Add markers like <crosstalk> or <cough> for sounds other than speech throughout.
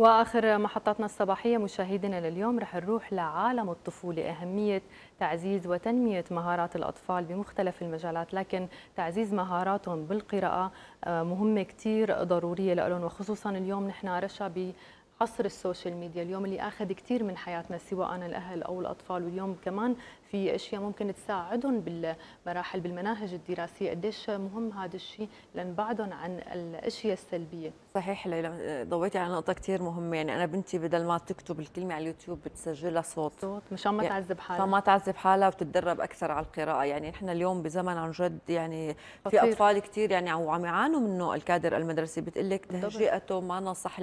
واخر محطاتنا الصباحيه مشاهدينا لليوم رح نروح لعالم الطفوله اهميه تعزيز وتنميه مهارات الاطفال بمختلف المجالات لكن تعزيز مهاراتهم بالقراءه آه، مهمه كثير ضروريه لهم وخصوصا اليوم نحن رشا ب عصر السوشيال ميديا اليوم اللي اخذ كثير من حياتنا سواء الاهل او الاطفال واليوم كمان في اشياء ممكن تساعدهم بالمراحل بالمناهج الدراسيه قديش مهم هذا الشيء لنبعدهم عن الاشياء السلبيه صحيح ليلى ضويتي على نقطه كثير مهمه يعني انا بنتي بدل ما تكتب الكلمه على اليوتيوب بتسجلها صوت صوت مشان ما يعني تعذب حالها ما تعذب حالها وتتدرب اكثر على القراءه يعني نحن اليوم بزمن عن جد يعني في اطفال كثير يعني عم يعانوا منه الكادر المدرسي بتقول لك تهجئته ما نصح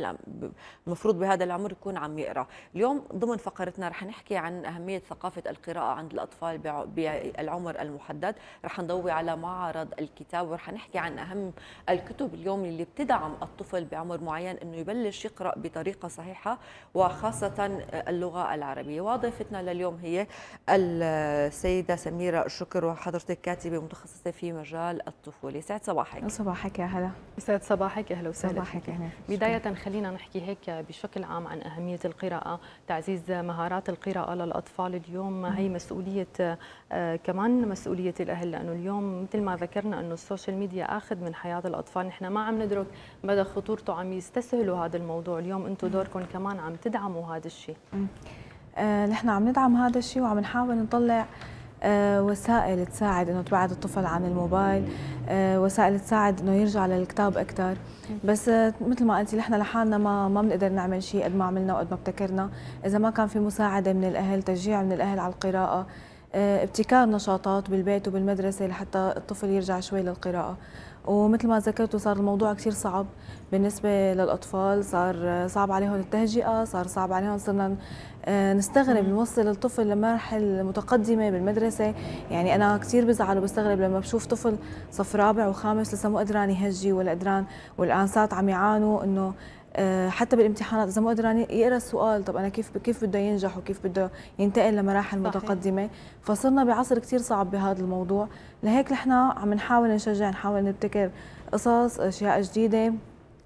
المفروض بهذا العمر يكون عم يقرا اليوم ضمن فقرتنا رح نحكي عن اهميه ثقافه القراءه عند الأطفال بالعمر المحدد رح نضوي على معرض الكتاب ورح نحكي عن أهم الكتب اليوم اللي بتدعم الطفل بعمر معين أنه يبلش يقرأ بطريقة صحيحة وخاصة اللغة العربية وضيفتنا لليوم هي السيدة سميرة شكر وحضرتك كاتبة متخصصة في مجال الطفولة سعد صباحك صباحك يا هلا سعد صباحك اهلا وسهلا صباحك اهلا بدايه خلينا نحكي هيك بشكل عام عن اهميه القراءه تعزيز مهارات القراءه للاطفال اليوم هي مسؤوليه مسؤوليه آه، كمان مسؤوليه الاهل لانه اليوم مثل ما ذكرنا انه السوشيال ميديا اخذ من حياه الاطفال نحن ما عم ندرك مدى خطورته عم يستسهلوا هذا الموضوع اليوم انتم دوركم كمان عم تدعموا هذا الشيء آه، نحن عم ندعم هذا الشيء وعم نحاول نطلع آه، وسائل تساعد انه تبعد الطفل عن الموبايل آه، وسائل تساعد انه يرجع للكتاب اكثر بس آه، مثل ما قلتي نحن لحالنا ما ما بنقدر نعمل شيء قد ما عملنا وقد ما ابتكرنا اذا ما كان في مساعده من الاهل تشجيع من الاهل على القراءه ابتكار نشاطات بالبيت وبالمدرسه لحتى الطفل يرجع شوي للقراءه ومثل ما ذكرتوا صار الموضوع كثير صعب بالنسبة للأطفال صار صعب عليهم التهجئة صار صعب عليهم صرنا آه، نستغرب نوصل الطفل لمرحلة متقدمة بالمدرسة يعني أنا كثير بزعل وبستغرب لما بشوف طفل صف رابع وخامس لسه مو قدران يهجي ولا قدران والأنسات عم يعانوا إنه آه، حتى بالامتحانات اذا مو قدران يقرا السؤال طب انا كيف كيف بده ينجح وكيف بده ينتقل لمراحل متقدمه فصرنا بعصر كثير صعب بهذا الموضوع لهيك نحن عم نحاول نشجع نحاول نبتكر قصص اشياء جديده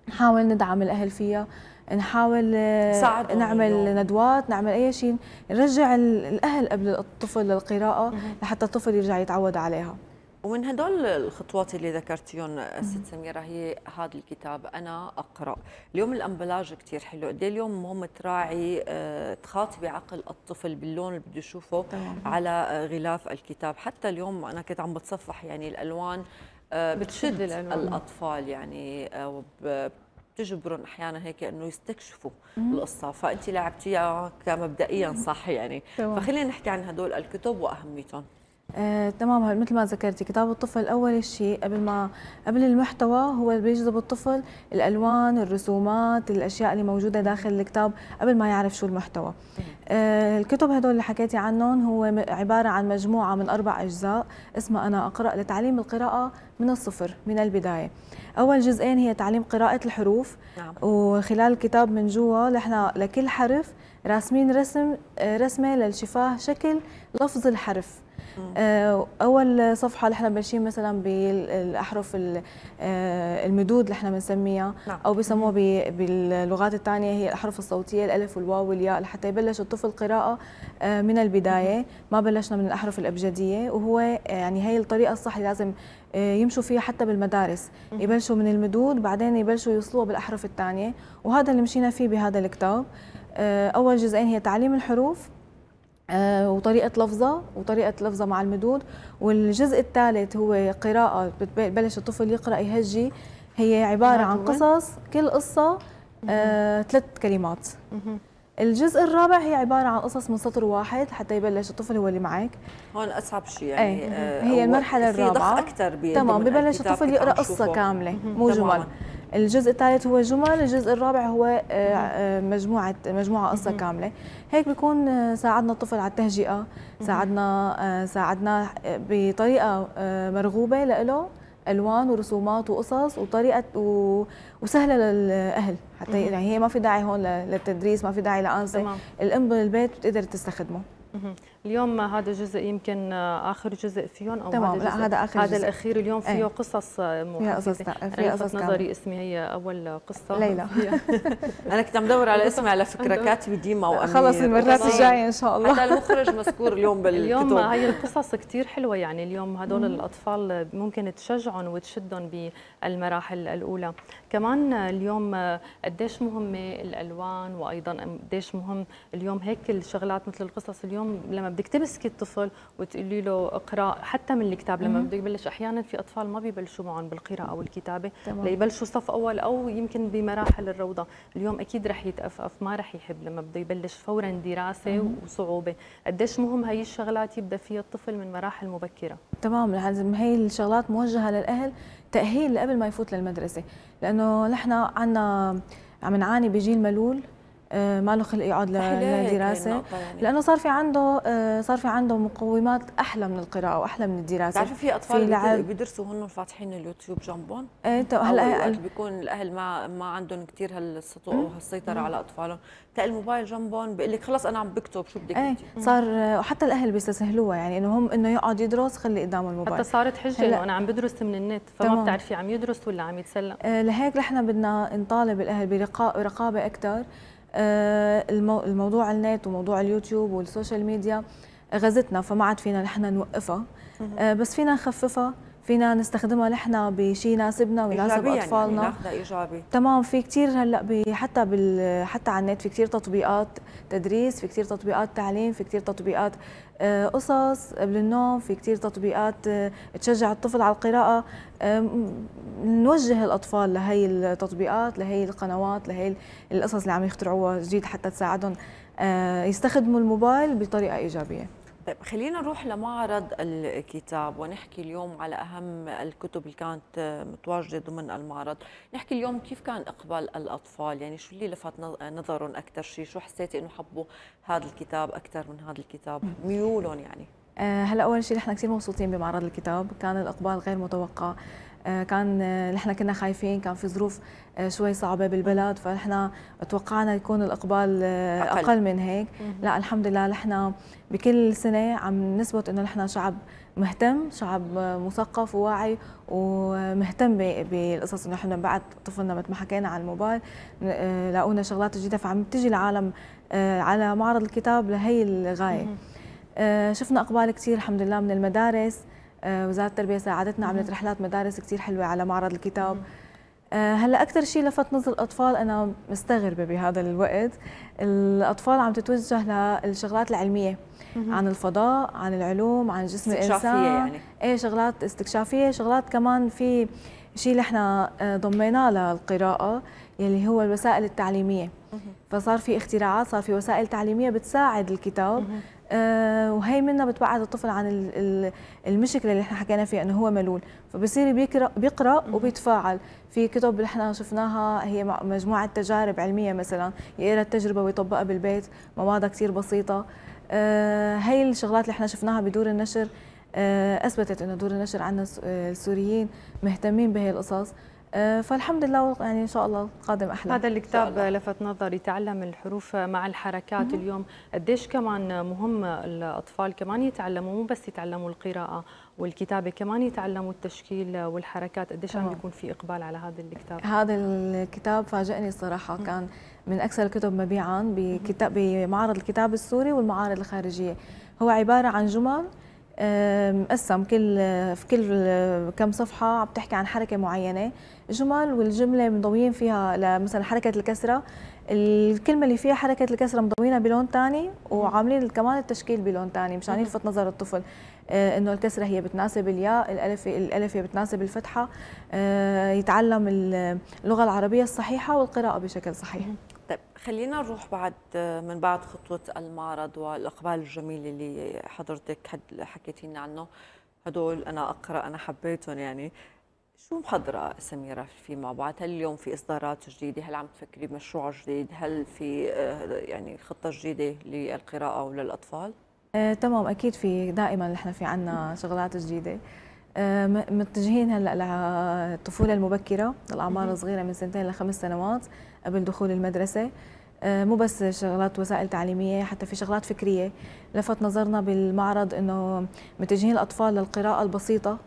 نحاول ندعم الاهل فيها نحاول آه، نعمل مليون. ندوات نعمل اي شيء نرجع الاهل قبل الطفل للقراءه لحتى الطفل يرجع يتعود عليها ومن هدول الخطوات اللي ذكرتيهم ست سميرة هي هذا الكتاب أنا أقرأ اليوم الأمبلاج كثير حلو قد إيه اليوم مهم تراعي آه، تخاطبي عقل الطفل باللون اللي بده يشوفه طبعا. على آه، غلاف الكتاب حتى اليوم أنا كنت عم بتصفح يعني الألوان آه، بتشد الألوان. الأطفال يعني بتجبرهم احيانا هيك انه يستكشفوا مم. القصه فانت لعبتيها كمبدئيا صح يعني فخلينا نحكي عن هدول الكتب واهميتهم آه، تمام مثل ما ذكرتي كتاب الطفل اول شيء قبل ما قبل المحتوى هو بيجذب الطفل الالوان الرسومات الاشياء اللي موجوده داخل الكتاب قبل ما يعرف شو المحتوى آه، الكتب هدول اللي حكيتي عنهم هو عباره عن مجموعه من اربع اجزاء اسمها انا اقرا لتعليم القراءه من الصفر من البدايه اول جزئين هي تعليم قراءه الحروف نعم. وخلال الكتاب من جوا نحن لكل حرف راسمين رسم آه، رسمه للشفاه شكل لفظ الحرف آه، اول صفحه اللي احنا بنشيل مثلا بالاحرف آه، المدود اللي احنا بنسميها نعم. او بسموها باللغات الثانيه هي الاحرف الصوتيه الالف والواو والياء لحتى يبلش الطفل قراءه آه، من البدايه ما بلشنا من الاحرف الابجديه وهو يعني هي الطريقه الصح اللي لازم يمشوا فيها حتى بالمدارس يبلشوا من المدود بعدين يبلشوا يوصلوها بالاحرف الثانيه وهذا اللي مشينا فيه بهذا الكتاب اول جزئين هي تعليم الحروف آه، وطريقة لفظة وطريقة لفظة مع المدود والجزء الثالث هو قراءة ببلش الطفل يقرأ يهجي هي عبارة عن نعم. قصص كل قصة آه، ثلاث كلمات الجزء الرابع هي عبارة عن قصص من سطر واحد حتى يبلش الطفل هو اللي معك هون أصعب شيء إيه، يعني آه، هي المرحلة الرابعة في ضخ أكثر تمام ببلش الطفل يقرأ قصة كاملة مو جمل الجزء الثالث هو جمل الجزء الرابع هو آه، آه، مجموعه مجموعه قصه كامله هيك بيكون آه، ساعدنا الطفل على التهجئه ساعدنا ساعدنا بطريقه مرغوبه له الوان ورسومات وقصص وطريقه و... وسهله للاهل حتى يعني هي ما في داعي هون للتدريس ما في داعي لانسه الام بالبيت بتقدر تستخدمه اليوم هذا جزء يمكن اخر جزء فيهم او تمام. هذا لا هذا اخر هذا جزء. الاخير اليوم فيه ايه؟ قصص مو فيه قصص في قصص نظري اسمي هي اول قصه ليلى <laughs> <laughs> انا كنت عم دور على اسمي على فكره كاتبه ديما وامير خلص المرات الجايه ان شاء الله هذا المخرج مذكور اليوم <laughs> بالكتب اليوم هي القصص كثير حلوه يعني اليوم هدول الاطفال ممكن تشجعهم وتشدهم بالمراحل الاولى كمان اليوم قديش مهمه الالوان وايضا قديش مهم اليوم هيك الشغلات مثل القصص اليوم لما بدك تمسكي الطفل وتقولي له اقرا حتى من الكتاب لما بده يبلش احيانا في اطفال ما ببلشوا معهم بالقراءه او الكتابه تمام. ليبلشوا صف اول او يمكن بمراحل الروضه اليوم اكيد رح يتأفأف ما رح يحب لما بده يبلش فورا دراسه مم. وصعوبه قديش مهم هي الشغلات يبدا فيها الطفل من مراحل مبكره تمام لازم هي الشغلات موجهه للاهل تاهيل قبل ما يفوت للمدرسه لانه نحن عندنا عم نعاني بجيل ملول آه، ما له خلق يقعد للدراسه يعني. لانه صار في عنده آه، صار في عنده مقومات احلى من القراءه واحلى من الدراسه بتعرفي في اطفال في لعب... بيدرسوا هم فاتحين اليوتيوب جنبهم ايه هلا بيكون الاهل ما ما عندهم كثير هالسطوع وهالسيطره على اطفالهم تلاقي الموبايل جنبهم بقول لك خلص انا عم بكتب شو بدك ايه صار وحتى آه، الاهل بيستسهلوها يعني انه هم انه يقعد يدرس خلي قدامه الموبايل حتى صارت حجه انه انا عم بدرس من النت فما تمام. بتعرفي عم يدرس ولا عم يتسلى آه لهيك نحن بدنا نطالب الاهل برقابه اكثر آه، الموضوع النت وموضوع اليوتيوب والسوشيال ميديا غزتنا فما عاد فينا نحن نوقفها آه، بس فينا نخففها فينا نستخدمها نحن بشيء يناسبنا ويناسب يعني اطفالنا يعني ايجابي تمام في كثير هلا حتى بال حتى على النت في كثير تطبيقات تدريس في كثير تطبيقات تعليم في كثير تطبيقات آه، قصص قبل النوم في كثير تطبيقات آه، تشجع الطفل على القراءة نوجه الأطفال لهي التطبيقات لهي القنوات لهي القصص اللي عم يخترعوها جديد حتى تساعدهم آه، يستخدموا الموبايل بطريقة إيجابية طيب خلينا نروح لمعرض الكتاب ونحكي اليوم على اهم الكتب اللي كانت متواجده ضمن المعرض، نحكي اليوم كيف كان اقبال الاطفال، يعني شو اللي لفت نظرهم اكثر شيء، شو حسيتي انه حبوا هذا الكتاب اكثر من هذا الكتاب، ميولهم يعني؟ آه، هلا اول شيء نحن كثير مبسوطين بمعرض الكتاب كان الاقبال غير متوقع آه، كان آه، نحن كنا خايفين كان في ظروف شوي صعبه بالبلد فنحن توقعنا يكون الاقبال اقل, أقل من هيك لا الحمد لله نحن بكل سنه عم نثبت انه نحن شعب مهتم شعب مثقف وواعي ومهتم بالقصص انه نحن بعد طفلنا مثل ما حكينا على الموبايل لقونا شغلات جديده فعم تجي العالم على معرض الكتاب لهي الغايه آه، شفنا اقبال كثير الحمد لله من المدارس آه، وزاره التربيه ساعدتنا عملت رحلات مدارس كثير حلوه على معرض الكتاب آه، هلا اكثر شيء لفت نظر الاطفال انا مستغربه بهذا الوقت الاطفال عم تتوجه للشغلات العلميه عن الفضاء عن العلوم عن جسم الانسان يعني ايه شغلات استكشافيه شغلات كمان في شيء اللي احنا ضميناه للقراءه يلي هو الوسائل التعليميه فصار في اختراعات صار في وسائل تعليميه بتساعد الكتاب آه، وهي منا بتبعد الطفل عن المشكله اللي احنا حكينا فيها انه هو ملول فبصير بيقرا بيقرا وبيتفاعل في كتب اللي احنا شفناها هي مجموعه تجارب علميه مثلا يقرا التجربه ويطبقها بالبيت مواد كثير بسيطه هي آه، الشغلات اللي احنا شفناها بدور النشر آه، اثبتت انه دور النشر عندنا السوريين مهتمين بهي القصص آه، فالحمد لله يعني ان شاء الله القادم احلى هذا الكتاب لفت نظري تعلم الحروف مع الحركات مم. اليوم قديش كمان مهم الاطفال كمان يتعلموا مو بس يتعلموا القراءه والكتابه كمان يتعلموا التشكيل والحركات قديش عم بيكون في اقبال على هذا الكتاب هذا الكتاب فاجئني صراحه مم. كان من اكثر الكتب مبيعا بكتاب بمعرض الكتاب السوري والمعارض الخارجيه هو عباره عن جمل مقسم كل في كل آه، كم صفحه عم تحكي عن حركه معينه جمل والجمله مضويين فيها مثلا حركه الكسره الكلمه اللي فيها حركه الكسره مضوينها بلون ثاني وعاملين كمان التشكيل بلون ثاني مشان يلفت نظر الطفل آه، انه الكسره هي بتناسب الياء الالف الالف هي بتناسب الفتحه آه، يتعلم اللغه العربيه الصحيحه والقراءه بشكل صحيح طيب خلينا نروح بعد من بعد خطوه المعرض والاقبال الجميل اللي حضرتك حكيتي لنا عنه هدول انا اقرا انا حبيتهم يعني شو محضرة سميرة في مع بعض؟ هل اليوم في إصدارات جديدة؟ هل عم تفكري بمشروع جديد؟ هل في يعني خطة جديدة للقراءة وللأطفال؟ آه، تمام أكيد في دائما نحن في عنا شغلات جديدة آه، متجهين هلا للطفوله المبكره الاعمار الصغيره من سنتين لخمس سنوات قبل دخول المدرسه آه، مو بس شغلات وسائل تعليميه حتى في شغلات فكريه لفت نظرنا بالمعرض انه متجهين الاطفال للقراءه البسيطه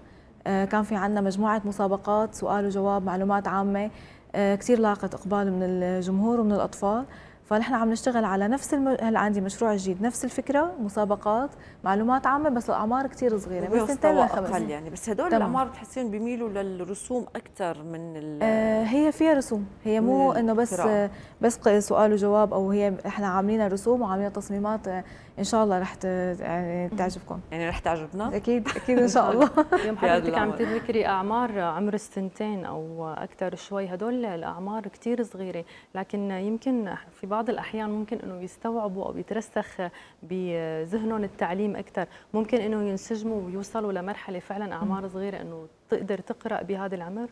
آه، كان في عندنا مجموعه مسابقات سؤال وجواب معلومات عامه كثير لاقت اقبال من الجمهور ومن الاطفال فنحن عم نشتغل على نفس الم... هلا عندي مشروع جديد نفس الفكره مسابقات معلومات عامه بس الاعمار كثير صغيره من سنتين اقل يعني بس هدول تمام. الاعمار بتحسين بيميلوا للرسوم اكثر من ال... آه هي فيها رسوم هي مو انه بس آه بس سؤال وجواب او هي احنا عاملين رسوم وعاملين تصميمات آه ان شاء الله رح يعني تعجبكم يعني رح تعجبنا اكيد اكيد ان <laughs> شاء الله يوم حضرتك عم تذكري اعمار عمر السنتين او اكثر شوي هدول الاعمار كثير صغيره لكن يمكن في بعض الاحيان ممكن انه يستوعبوا او يترسخ بذهنهم التعليم اكثر ممكن انه ينسجموا ويوصلوا لمرحله فعلا اعمار صغيره انه تقدر تقرا بهذا العمر؟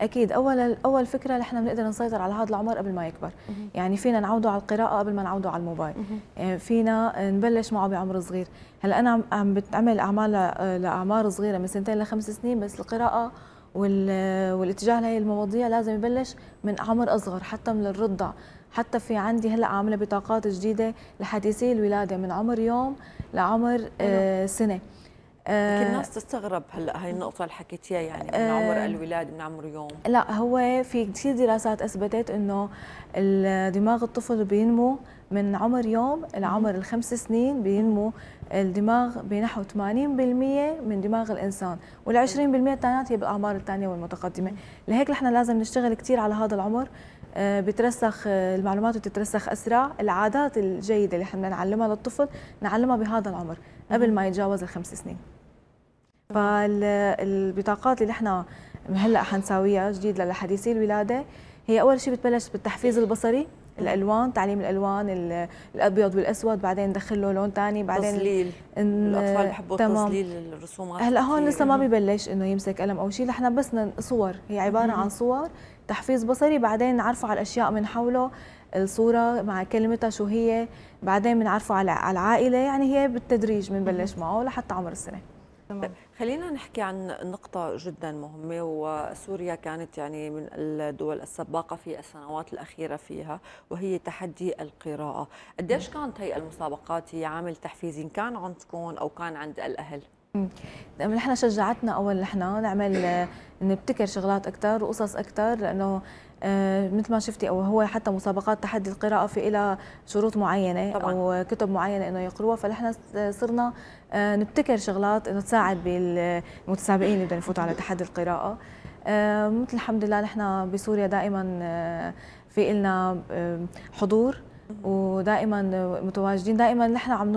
اكيد اول اول فكره نحن بنقدر نسيطر على هذا العمر قبل ما يكبر، يعني فينا نعوده على القراءه قبل ما نعوده على الموبايل، آه، فينا نبلش معه بعمر صغير، هلا انا عم بتعمل اعمال لاعمار صغيره من سنتين لخمس سنين بس القراءه والاتجاه لهي المواضيع لازم يبلش من عمر اصغر حتى من الرضع حتى في عندي هلا عامله بطاقات جديده لحديثي الولاده من عمر يوم لعمر آه سنه يمكن آه، الناس تستغرب هلا هاي النقطة اللي حكيتيها يعني من آه، عمر الولادة من عمر يوم لا هو في كثير دراسات أثبتت إنه دماغ الطفل بينمو من عمر يوم لعمر الخمس سنين بينمو الدماغ بنحو 80% من دماغ الإنسان وال 20% الثانيات هي بالأعمار الثانية والمتقدمة لهيك نحن لازم نشتغل كثير على هذا العمر آه، بترسخ آه، المعلومات وتترسخ اسرع العادات الجيده اللي احنا نعلمها للطفل نعلمها بهذا العمر قبل ما يتجاوز الخمس سنين فالبطاقات اللي احنا هلا حنساويها جديد لحديثي الولاده هي اول شيء بتبلش بالتحفيز البصري الالوان تعليم الالوان الابيض والاسود بعدين ندخل له لون ثاني بعدين تسليل الاطفال بحبوا تسليل الرسومات هلا هون لسه ما ببلش انه يمسك قلم او شيء نحن بس صور هي عباره عن صور تحفيز بصري بعدين نعرفه على الاشياء من حوله الصورة مع كلمتها شو هي بعدين بنعرفه على العائلة يعني هي بالتدريج بنبلش معه لحتى عمر السنة تمام. خلينا نحكي عن نقطة جدا مهمة وسوريا كانت يعني من الدول السباقة في السنوات الأخيرة فيها وهي تحدي القراءة قديش كانت هي المسابقات هي عامل تحفيزي كان عندكم أو كان عند الأهل؟ نعم، نحن شجعتنا اول نحن نعمل نبتكر شغلات اكثر وقصص اكثر لانه آه، مثل ما شفتي او هو حتى مسابقات تحدي القراءه في إلى شروط معينه طبعاً. او كتب معينه انه يقروها فنحن صرنا آه، نبتكر شغلات انه تساعد بالمتسابقين اللي بدهم يفوتوا على تحدي القراءه آه، مثل الحمد لله نحن بسوريا دائما في إلنا حضور ودائما متواجدين دائما نحن عم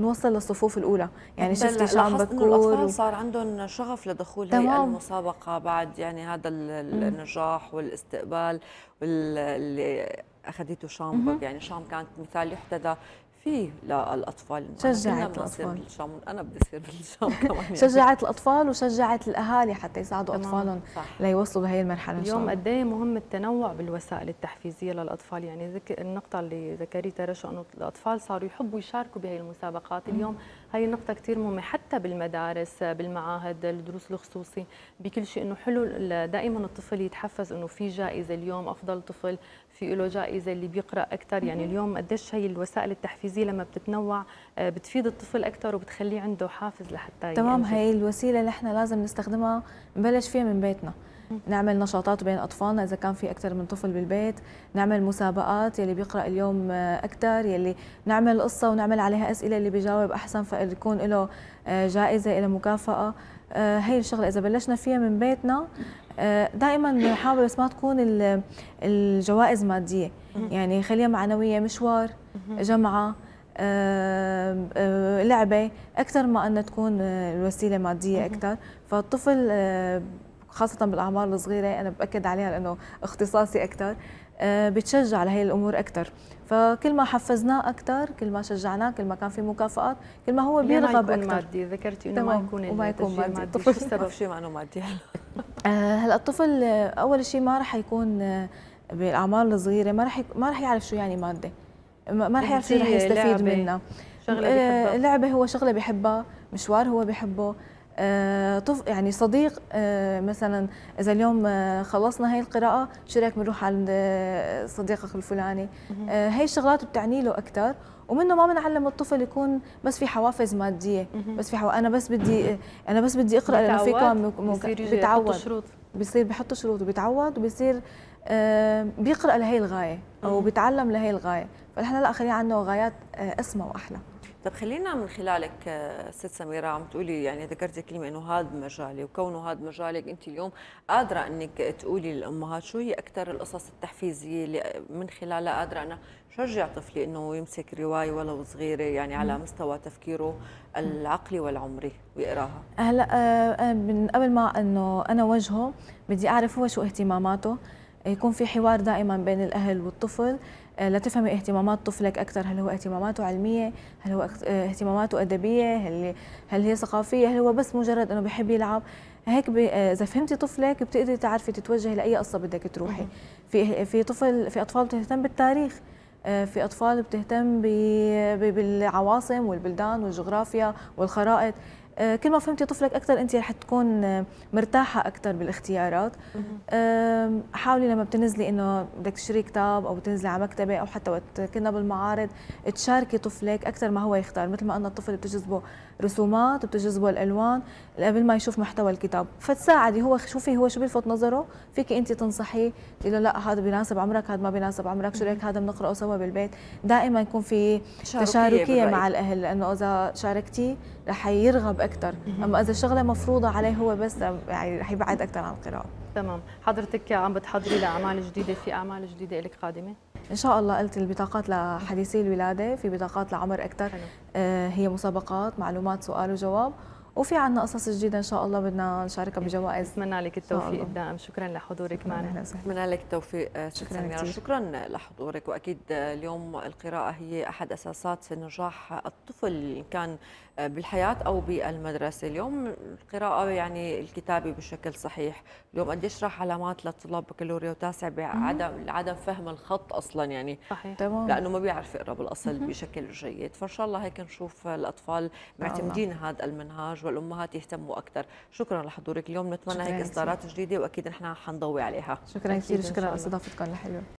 نوصل للصفوف الاولى يعني شفتي شو عم بكون الاطفال صار عندهم شغف لدخول هي المسابقه بعد يعني هذا النجاح والاستقبال واللي اخذته شامبك يعني شام كانت مثال يحتذى في للاطفال شجعت الاطفال انا بدي اصير <laughs> كمان شجعت الاطفال وشجعت الاهالي حتى يساعدوا اطفالهم ليوصلوا لهي المرحله اليوم إن شاء قد ايه مهم التنوع بالوسائل التحفيزيه للاطفال يعني النقطه اللي ذكرتها رشا انه الاطفال صاروا يحبوا يشاركوا بهي المسابقات اليوم م. هاي النقطة كثير مهمة حتى بالمدارس بالمعاهد الدروس الخصوصي بكل شيء إنه حلو دائما الطفل يتحفز إنه في جائزة اليوم أفضل طفل في له جائزة اللي بيقرأ أكثر يعني اليوم قديش هي الوسائل التحفيزية لما بتتنوع آه، بتفيد الطفل أكثر وبتخليه عنده حافز لحتى تمام هي هاي الوسيلة اللي احنا لازم نستخدمها نبلش فيها من بيتنا نعمل نشاطات بين اطفالنا اذا كان في اكثر من طفل بالبيت نعمل مسابقات يلي بيقرا اليوم اكثر يلي نعمل قصه ونعمل عليها اسئله اللي بيجاوب احسن فيكون له آه، جائزه له مكافاه هي آه، الشغله اذا بلشنا فيها من بيتنا آه، دائما نحاول بس ما تكون الجوائز ماديه يعني خليها معنويه مشوار جمعه لعبه اكثر ما انها تكون الوسيله ماديه اكثر فالطفل خاصه بالاعمار الصغيره انا باكد عليها لانه اختصاصي اكثر آه، بتشجع على هي الامور اكثر فكل ما حفزناه اكثر كل ما شجعناه كل ما كان في مكافآت كل ما هو بيرغب اكثر مادي ذكرتي انه ما يكون وما يكون مادي الطفل السبب شيء معنى مادي <laughs> <laughs> آه، هلا الطفل اول شيء ما راح يكون آه، بالاعمار الصغيره ما راح ما راح يعرف شو يعني ماده ما راح يعرف شو راح يستفيد منها شغله بيحبها لعبه هو شغله بيحبها مشوار هو بيحبه آه، يعني صديق آه، مثلا اذا اليوم آه، خلصنا هي القراءه شو رايك بنروح عند صديقك الفلاني هي الشغلات بتعني له اكثر ومنه ما بنعلم الطفل يكون بس في حوافز ماديه بس في حو... انا بس بدي انا بس بدي اقرا لانه في كم ممكن بيتعود شروط بيصير بحط شروط وبيتعود وبيصير بيقرا لهي الغايه او بيتعلم لهي الغايه فنحن لا خلينا عنده غايات اسمى واحلى طب خلينا من خلالك آه، ست سميرة عم تقولي يعني ذكرتي كلمة إنه هذا مجالي وكونه هذا مجالك أنت اليوم قادرة إنك تقولي للأمهات شو هي أكثر القصص التحفيزية اللي آه، من خلالها قادرة أنا شجع طفلي إنه يمسك رواية ولو صغيرة يعني على مستوى تفكيره العقلي والعمري ويقراها هلا آه، من قبل ما إنه أنا وجهه بدي أعرف هو شو اهتماماته يكون في حوار دائما بين الأهل والطفل آه، لتفهمي اهتمامات طفلك اكثر هل هو اهتماماته علميه هل هو آه، اهتماماته ادبيه هل هل هي ثقافيه هل هو بس مجرد انه بحب يلعب هيك آه، اذا فهمتي طفلك بتقدري تعرفي تتوجهي لاي قصه بدك تروحي في في طفل في اطفال بتهتم بالتاريخ في اطفال بتهتم بالعواصم والبلدان والجغرافيا والخرائط آه، كل ما فهمتي طفلك اكثر انت رح تكون آه، مرتاحه اكثر بالاختيارات حاولي لما بتنزلي انه بدك تشتري كتاب او بتنزلي على مكتبه او حتى وقت كنا بالمعارض تشاركي طفلك اكثر ما هو يختار مثل ما قلنا الطفل بتجذبه رسومات بتجذبه الالوان قبل ما يشوف محتوى الكتاب فتساعدي هو شوفي هو شو بيلفت نظره فيك انت تنصحيه له لا هذا بيناسب عمرك هذا ما بيناسب عمرك شو رايك هذا بنقراه سوا بالبيت دائما يكون في تشاركيه مع الاهل لانه اذا شاركتي رح يرغب اكثر اما اذا الشغله مفروضه عليه هو بس يعني رح يبعد اكثر عن القراءه تمام حضرتك عم بتحضري لاعمال جديده في اعمال جديده لك قادمه ان شاء الله قلت البطاقات لحديثي الولاده في بطاقات لعمر اكثر آه، هي مسابقات معلومات سؤال وجواب وفي عنا قصص جديده ان شاء الله بدنا نشاركها إيه، بجوائز اتمنى لك التوفيق الدائم شكرا لحضورك معنا اتمنى لك التوفيق آه، شكرا سميرة شكرا لحضورك واكيد آه، اليوم القراءه هي احد اساسات نجاح الطفل ان كان آه، بالحياه او بالمدرسه اليوم القراءه يعني الكتابه بشكل صحيح اليوم قد يشرح علامات للطلاب بكالوريا وتاسع بعدم عدم فهم الخط اصلا يعني صحيح. تمام. لانه ما بيعرف يقرا بالاصل بشكل جيد فان شاء الله هيك نشوف الاطفال معتمدين هذا المنهاج الأزواج والأمهات يهتموا أكثر شكرا لحضورك اليوم نتمنى هيك إصدارات جديدة وأكيد نحن حنضوي عليها شكرا كثير شكرا لاستضافتكم الحلوة